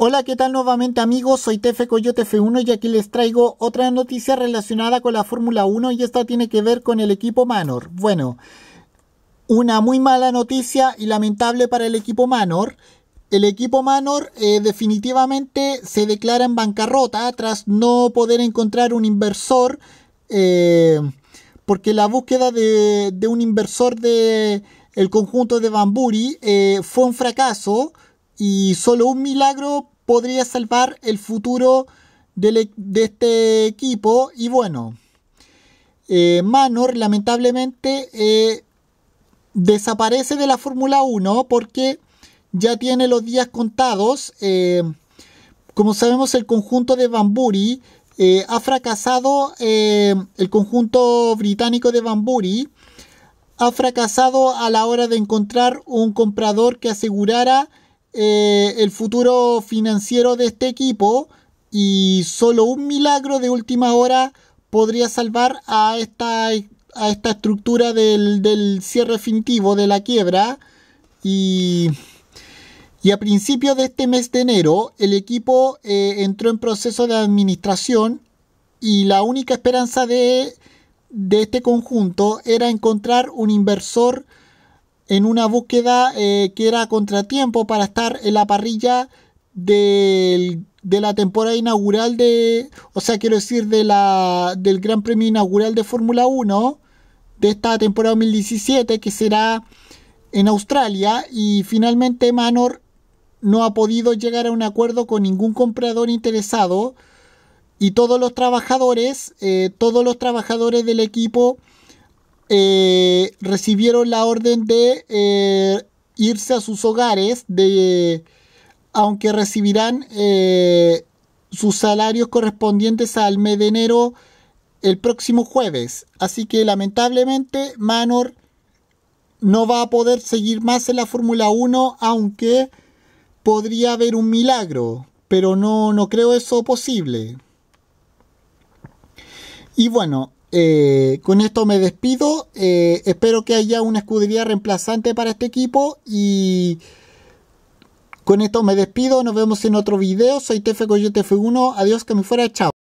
Hola, ¿qué tal nuevamente amigos? Soy Tefe Coyote F1 y aquí les traigo otra noticia relacionada con la Fórmula 1 y esta tiene que ver con el equipo Manor. Bueno, una muy mala noticia y lamentable para el equipo Manor. El equipo Manor eh, definitivamente se declara en bancarrota tras no poder encontrar un inversor eh, porque la búsqueda de, un inversor del el conjunto de Bamburi eh, fue un fracaso. Y solo un milagro podría salvar el futuro e-, de, este equipo. Y bueno, eh, Manor lamentablemente eh, desaparece de la Fórmula 1 porque ya tiene los días contados. Eh, como sabemos, el conjunto de Bamburi ha fracasado, el conjunto británico de Bamburi ha fracasado a la hora de encontrar un comprador que asegurara eh, el futuro financiero de este equipo y solo un milagro de última hora podría salvar a esta, a esta estructura del, cierre definitivo de la quiebra y, a principios de este mes de enero el equipo eh, entró en proceso de administración y la única esperanza de, de este conjunto era encontrar un inversor en una búsqueda eh, que era contratiempo para estar en la parrilla de la temporada inaugural de, o sea, quiero decir, de la, del Gran Premio inaugural de Fórmula 1 de esta temporada 2017 que será en Australia y finalmente Manor no ha podido llegar a un acuerdo con ningún comprador interesado y todos los trabajadores, eh, todos los trabajadores del equipo eh, recibieron la orden de eh, irse a sus hogares, de, aunque recibirán eh, sus salarios correspondientes al mes de enero el próximo jueves. Así que lamentablemente Manor no va a poder seguir más en la Fórmula 1, aunque podría haber un milagro, pero no, no creo eso posible. Y bueno, eh, con esto me despido. Eh, espero que haya una escudería reemplazante para este equipo. Y con esto me despido. Nos vemos en otro video. Soy Tefe Coyote F1. Adiós, que me fuera. Chao.